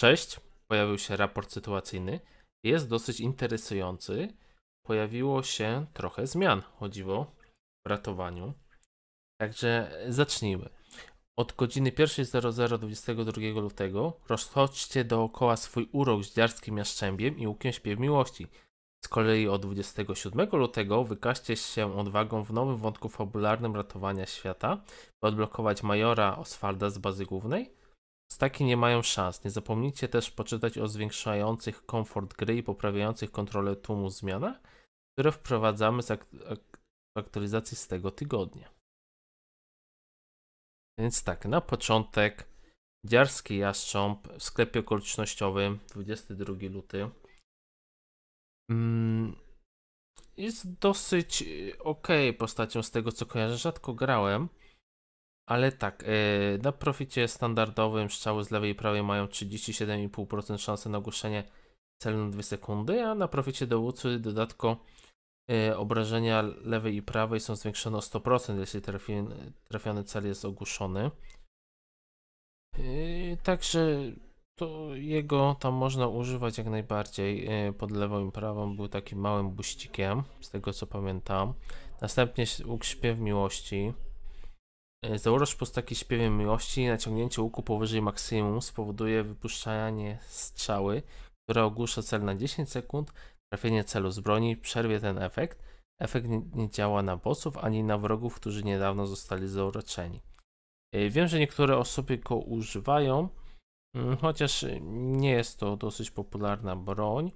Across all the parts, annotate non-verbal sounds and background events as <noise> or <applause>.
Cześć, pojawił się raport sytuacyjny. Jest dosyć interesujący. Pojawiło się trochę zmian, chodziło w ratowaniu. Także zacznijmy. Od godziny 1.00 22 lutego rozchodźcie dookoła swój urok z dziarskim jaszczębiem i łukiem śpiew miłości. Z kolei od 27 lutego wykażcie się odwagą w nowym wątku fabularnym ratowania świata, by odblokować majora Oswalda z bazy głównej Staki nie mają szans. Nie zapomnijcie też poczytać o zwiększających komfort gry i poprawiających kontrolę tłumu zmianach, które wprowadzamy z ak aktualizacji z tego tygodnia. Więc tak, na początek Dziarski Jastrząb w sklepie okolicznościowym 22 luty. Mm, jest dosyć y, ok postacią z tego co kojarzę, rzadko grałem. Ale tak, e, na proficie standardowym strzały z lewej i prawej mają 37,5% szansy na ogłoszenie celu na 2 sekundy, a na proficie do łucy dodatko e, obrażenia lewej i prawej są zwiększone o 100%, jeśli trafiony, cel jest ogłuszony. E, także to jego tam można używać jak najbardziej pod lewą i prawą. Był takim małym buścikiem, z tego co pamiętam. Następnie Łuk Śpiew Miłości E, Założasz po taki śpiewie miłości i naciągnięcie łuku powyżej maksimum spowoduje wypuszczanie strzały, która ogłusza cel na 10 sekund. Trafienie celu z broni przerwie ten efekt. Efekt nie, nie działa na bossów ani na wrogów, którzy niedawno zostali zauroczeni. E, wiem, że niektóre osoby go używają, mm, chociaż nie jest to dosyć popularna broń.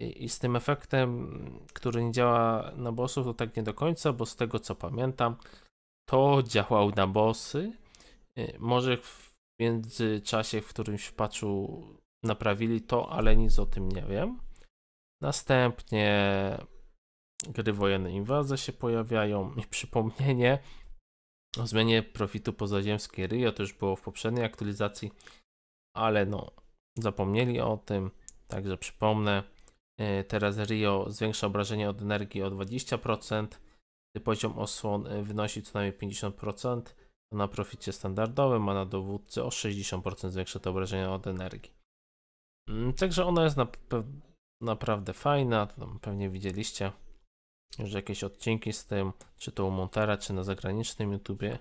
I z tym efektem, który nie działa na bossów, to tak nie do końca, bo z tego co pamiętam, to działał na bossy. E, może w międzyczasie, w którymś patchu naprawili to, ale nic o tym nie wiem. Następnie gry wojenne inwazje się pojawiają i przypomnienie o zmianie profitu pozaziemskiej Rio to już było w poprzedniej aktualizacji, ale no zapomnieli o tym, także przypomnę e, teraz Rio zwiększa obrażenie od energii o 20%, gdy poziom osłon y, wynosi co najmniej 50%, to na proficie standardowym, a na dowódcy o 60% zwiększa to obrażenia od energii. Mm, także ona jest naprawdę fajna, pewnie widzieliście już jakieś odcinki z tym, czy to u Montera, czy na zagranicznym YouTubie.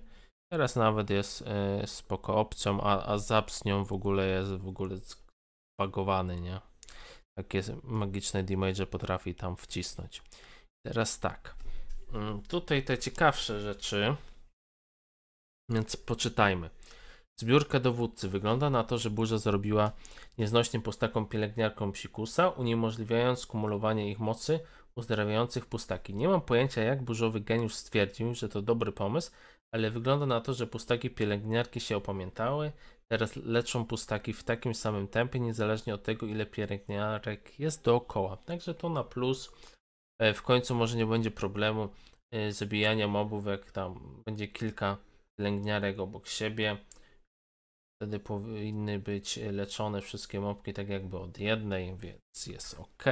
Teraz nawet jest y, spoko opcją, a, a zap z nią w ogóle jest w ogóle spagowany, nie? Takie magiczne damage potrafi tam wcisnąć. Teraz tak. Mm, tutaj te ciekawsze rzeczy, więc poczytajmy. Zbiórka dowódcy. Wygląda na to, że burza zrobiła nieznośnym pustakom pielęgniarką psikusa, uniemożliwiając kumulowanie ich mocy uzdrawiających pustaki. Nie mam pojęcia, jak burzowy geniusz stwierdził, że to dobry pomysł, ale wygląda na to, że pustaki pielęgniarki się opamiętały. Teraz leczą pustaki w takim samym tempie, niezależnie od tego, ile pielęgniarek jest dookoła. Także to na plus E, w końcu może nie będzie problemu e, zabijania mobów, jak tam będzie kilka lęgniarek obok siebie. Wtedy powinny być leczone wszystkie mobki, tak jakby od jednej, więc jest ok.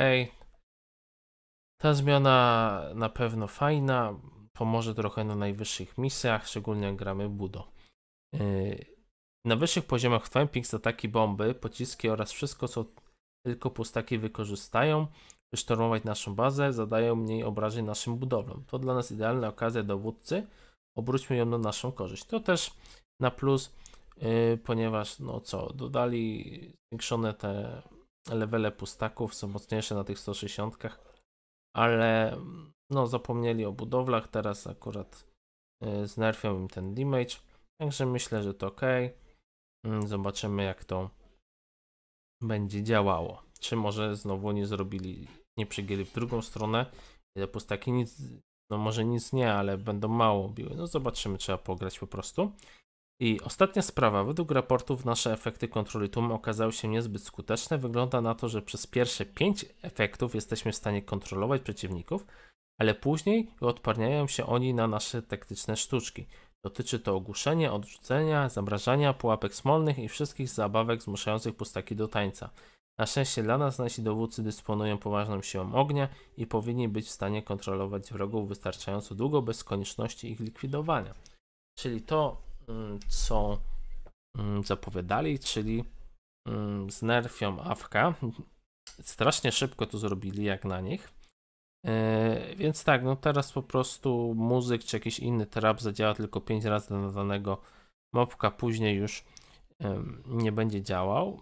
Ta zmiana na pewno fajna, pomoże trochę na najwyższych misjach, szczególnie jak gramy Budo. E, na wyższych poziomach Twin Peaks ataki bomby, pociski oraz wszystko co tylko pustaki wykorzystają wysztormować naszą bazę, zadają mniej obrażeń naszym budowlom. To dla nas idealna okazja dowódcy, obróćmy ją na naszą korzyść. To też na plus, yy, ponieważ no co, dodali zwiększone te levele pustaków, są mocniejsze na tych 160, ale no zapomnieli o budowlach, teraz akurat yy, znerfią im ten damage, także myślę, że to ok. Yy, mm, zobaczymy jak to będzie działało. Czy może znowu nie zrobili nie przegięli w drugą stronę. pustaki nic, no może nic nie, ale będą mało biły. No zobaczymy, trzeba pograć po prostu. I ostatnia sprawa. Według raportów nasze efekty kontroli tłumu okazały się niezbyt skuteczne. Wygląda na to, że przez pierwsze 5 efektów jesteśmy w stanie kontrolować przeciwników, ale później odparniają się oni na nasze taktyczne sztuczki. Dotyczy to ogłuszenia, odrzucenia, zamrażania, pułapek smolnych i wszystkich zabawek zmuszających pustaki do tańca. Na szczęście dla nas nasi dowódcy dysponują poważną siłą ognia i powinni być w stanie kontrolować wrogów wystarczająco długo bez konieczności ich likwidowania. Czyli to, mm, co mm, zapowiadali, czyli mm, z nerfią Afka. <laughs> Strasznie szybko to zrobili, jak na nich. E, więc tak, no teraz po prostu muzyk czy jakiś inny trap zadziała tylko 5 razy na danego mopka, później już nie będzie działał.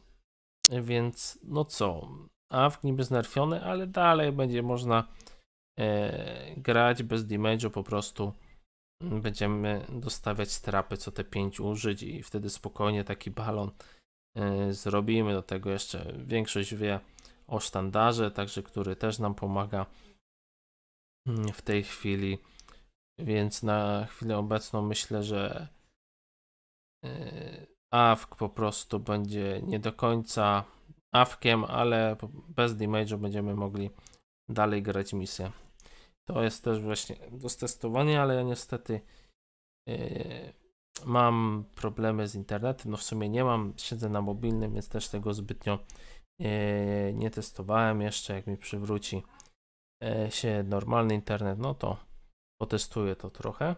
Więc no co, AWK niby znerfiony, ale dalej będzie można e, grać bez damage'u, po prostu mm, będziemy dostawiać trapy co te 5 użyć i wtedy spokojnie taki balon e, zrobimy. Do tego jeszcze większość wie o sztandarze, także który też nam pomaga mm, w tej chwili. Więc na chwilę obecną myślę, że e, awk po prostu będzie nie do końca awkiem, ale bez damage'u będziemy mogli dalej grać misję. To jest też właśnie do stestowania, ale ja niestety yy, mam problemy z internetem. No w sumie nie mam, siedzę na mobilnym, więc też tego zbytnio yy, nie testowałem jeszcze. Jak mi przywróci yy, się normalny internet, no to potestuję to trochę.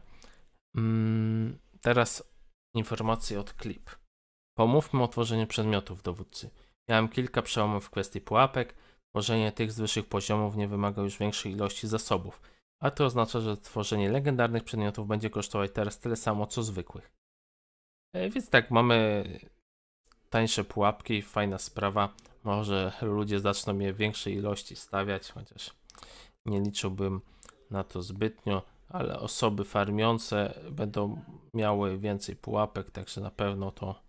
Mm, teraz informacje od clip. Pomówmy o tworzeniu przedmiotów dowódcy. Miałem kilka przełomów w kwestii pułapek. Tworzenie tych z wyższych poziomów nie wymaga już większej ilości zasobów, a to oznacza, że tworzenie legendarnych przedmiotów będzie kosztować teraz tyle samo co zwykłych. E, więc tak, mamy tańsze pułapki, fajna sprawa. Może ludzie zaczną je w większej ilości stawiać, chociaż nie liczyłbym na to zbytnio, ale osoby farmiące będą miały więcej pułapek, także na pewno to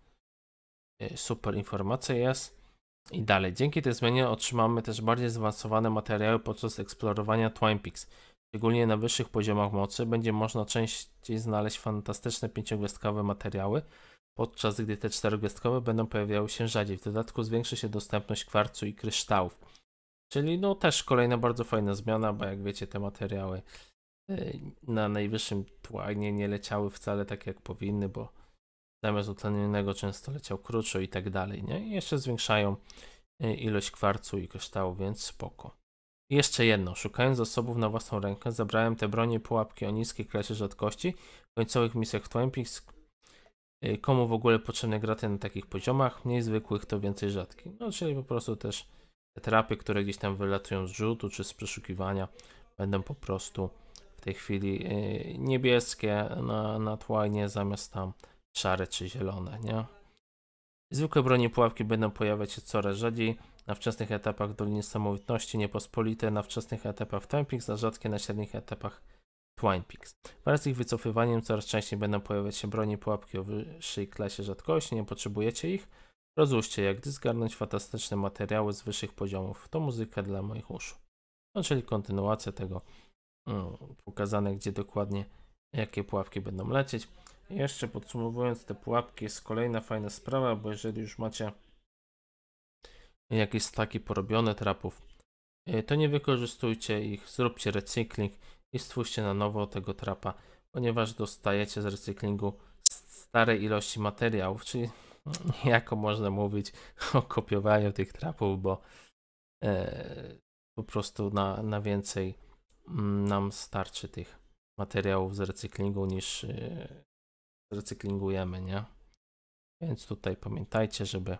E, super informacja jest. I dalej, dzięki tej zmianie otrzymamy też bardziej zaawansowane materiały podczas eksplorowania Twine Peaks. Szczególnie na wyższych poziomach mocy będzie można częściej znaleźć fantastyczne pięciogwiazdkowe materiały, podczas gdy te czterogwiazdkowe będą pojawiały się rzadziej. W dodatku zwiększy się dostępność kwarcu i kryształów. Czyli no też kolejna bardzo fajna zmiana, bo jak wiecie te materiały e, na najwyższym tłanie nie leciały wcale tak jak powinny, bo zamiast utlenionego często leciał krótszo i tak dalej, nie? I jeszcze zwiększają e, ilość kwarcu i kryształu, więc spoko. I jeszcze jedno, szukając zasobów na własną rękę, zabrałem te bronie pułapki o niskiej klasie rzadkości w końcowych misjach Twempics. E, komu w ogóle potrzebne graty na takich poziomach? Mniej zwykłych to więcej rzadkich. No czyli po prostu też te trapy, które gdzieś tam wylatują z rzutu czy z przeszukiwania będą po prostu w tej chwili e, niebieskie na, na tłajnie zamiast tam szare czy zielone, nie? Zwykłe bronie pułapki będą pojawiać się coraz rzadziej. Na wczesnych etapach Doliny Samowitności, Niepospolite, na wczesnych etapach Twin Peaks, a rzadkie na średnich etapach Twin Peaks. Wraz z ich wycofywaniem coraz częściej będą pojawiać się broni pułapki o wyższej klasie rzadkości, nie potrzebujecie ich. Rozłóżcie jak gdy zgarnąć fantastyczne materiały z wyższych poziomów. To muzyka dla moich uszu. No, czyli kontynuacja tego mm, pokazane, gdzie dokładnie jakie pułapki będą lecieć. Jeszcze podsumowując, te pułapki jest kolejna fajna sprawa, bo jeżeli już macie jakieś staki porobione trapów, e, to nie wykorzystujcie ich, zróbcie recykling i stwórzcie na nowo tego trapa, ponieważ dostajecie z recyklingu starej ilości materiałów, czyli <laughs> jako można mówić o kopiowaniu tych trapów, bo e, po prostu na, na więcej mm, nam starczy tych materiałów z recyklingu niż e, recyklingujemy, nie? Więc tutaj pamiętajcie, żeby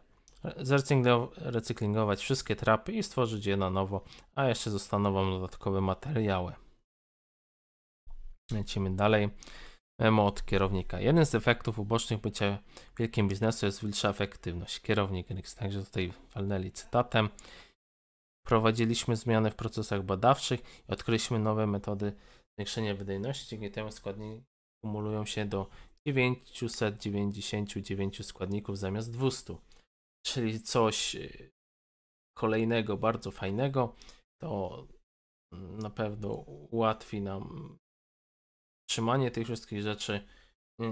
zrecyklingować wszystkie trapy i stworzyć je na nowo, a jeszcze zostaną Wam dodatkowe materiały. Lecimy dalej. Memo od kierownika. Jeden z efektów ubocznych bycia wielkim biznesu jest większa efektywność. Kierownik RX, także tutaj walnęli cytatem. Prowadziliśmy zmiany w procesach badawczych i odkryliśmy nowe metody zwiększenia wydajności, dzięki temu składniki kumulują się do 999 składników zamiast 200. Czyli coś y, kolejnego, bardzo fajnego. To na pewno ułatwi nam trzymanie tych wszystkich rzeczy.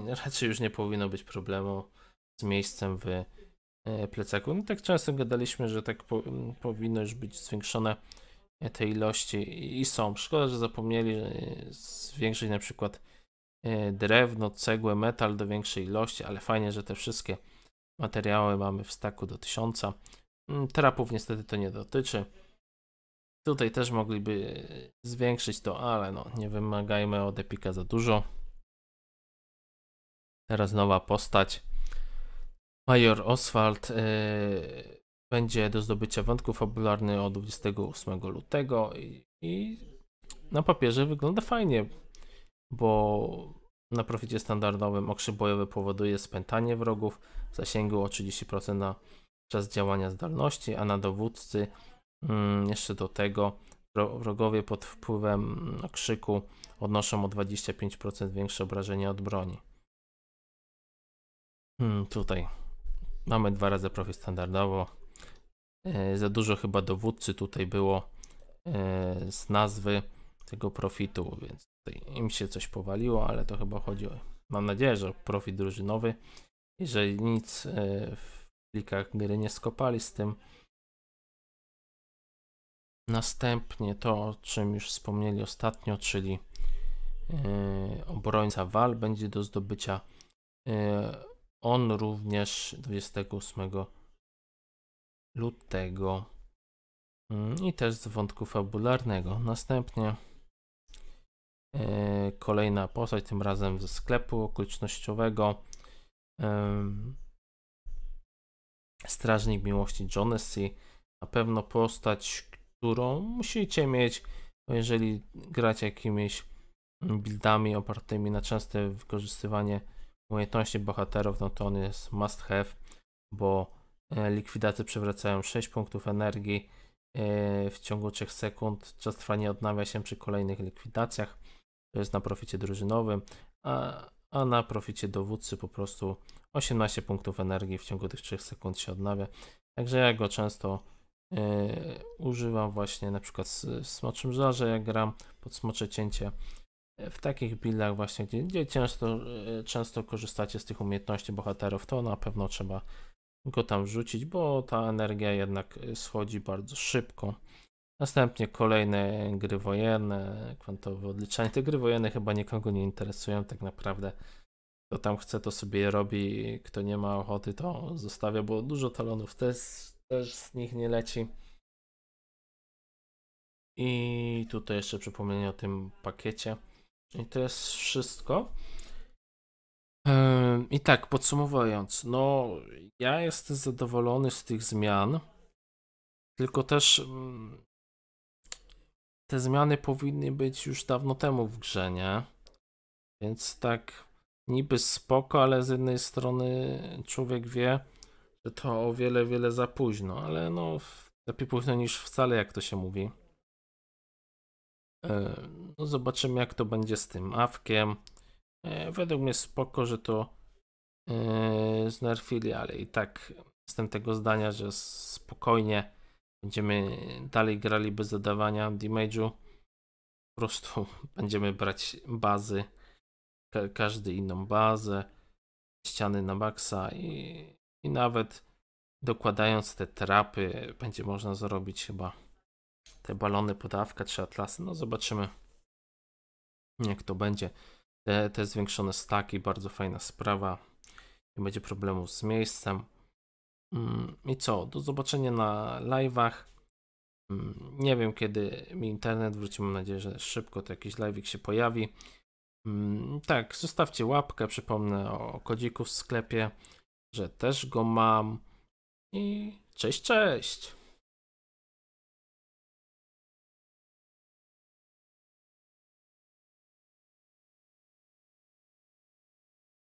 Raczej już nie powinno być problemu z miejscem w e, plecaku. No tak często gadaliśmy, że tak po, powinno już być zwiększone te ilości i są. Szkoda, że zapomnieli zwiększyć na przykład E, drewno, cegłę, metal do większej ilości, ale fajnie, że te wszystkie materiały mamy w staku do 1000. Mm, trapów niestety to nie dotyczy. Tutaj też mogliby zwiększyć to, ale no, nie wymagajmy od Epika za dużo. Teraz nowa postać. Major Oswald yy, będzie do zdobycia wątku fabularny od 28 lutego i, i na papierze wygląda fajnie bo na proficie standardowym okrzyk bojowy powoduje spętanie wrogów w zasięgu o 30% na czas działania zdolności, a na dowódcy mm, jeszcze do tego wrogowie pod wpływem okrzyku odnoszą o 25% większe obrażenia od broni. Hmm, tutaj mamy dwa razy profil standardowo. E, za dużo chyba dowódcy tutaj było e, z nazwy tego profitu, więc im się coś powaliło, ale to chyba chodzi, mam nadzieję, że profil drużynowy. Jeżeli nic e, w plikach gry nie skopali z tym, Następnie to, o czym już wspomnieli ostatnio, czyli yy, obrońca Wal będzie do zdobycia. Yy, on również 28 lutego. Yy, I też z wątku fabularnego. Następnie E, kolejna postać, tym razem ze sklepu okolicznościowego. Strażnik miłości Jonesy. Na pewno postać, którą musicie mieć, jeżeli gracie jakimiś buildami opartymi na częste wykorzystywanie umiejętności bohaterów, no to on jest must have, bo e, likwidacje przywracają 6 punktów energii e, w ciągu 3 sekund, czas trwania odnawia się przy kolejnych likwidacjach to jest na proficie drużynowym, a, a na proficie dowódcy po prostu 18 punktów energii w ciągu tych 3 sekund się odnawia. Także ja go często e, używam właśnie na przykład w smoczym żarze, jak gram pod smocze cięcie. E, w takich buildach właśnie, gdzie, gdzie często, e, często korzystacie z tych umiejętności bohaterów, to na pewno trzeba go tam rzucić, bo ta energia jednak schodzi bardzo szybko. Następnie kolejne gry wojenne, kwantowe odliczanie. Te gry wojenne chyba nikogo nie interesują tak naprawdę. Kto tam chce, to sobie robi. Kto nie ma ochoty, to zostawia, bo dużo talonów też, też z nich nie leci. I tutaj jeszcze przypomnienie o tym pakiecie. I to jest wszystko. Ehm, I tak, podsumowując, no ja jestem zadowolony z tych zmian, tylko też mm, te zmiany powinny być już dawno temu w grze, nie? Więc tak niby spoko, ale z jednej strony człowiek wie, że to o wiele, wiele za późno, ale no lepiej późno niż wcale, jak to się mówi. E, no zobaczymy, jak to będzie z tym awkiem. E, według mnie spoko, że to e, znerfili, ale i tak jestem tego zdania, że spokojnie Będziemy dalej grali bez zadawania damage'u. Po prostu <laughs> będziemy brać bazy, ka każdy inną bazę, ściany na maksa i, i nawet dokładając te trapy będzie można zrobić chyba te balony podawka czy atlasy. No zobaczymy jak to będzie. Te, te zwiększone staki, bardzo fajna sprawa. Nie będzie problemów z miejscem. Mm, I co? Do zobaczenia na live'ach. Mm, nie wiem, kiedy mi internet wróci. Mam nadzieję, że szybko to jakiś live'ik się pojawi. Mm, tak, zostawcie łapkę. Przypomnę o kodziku w sklepie, że też go mam. I cześć, cześć!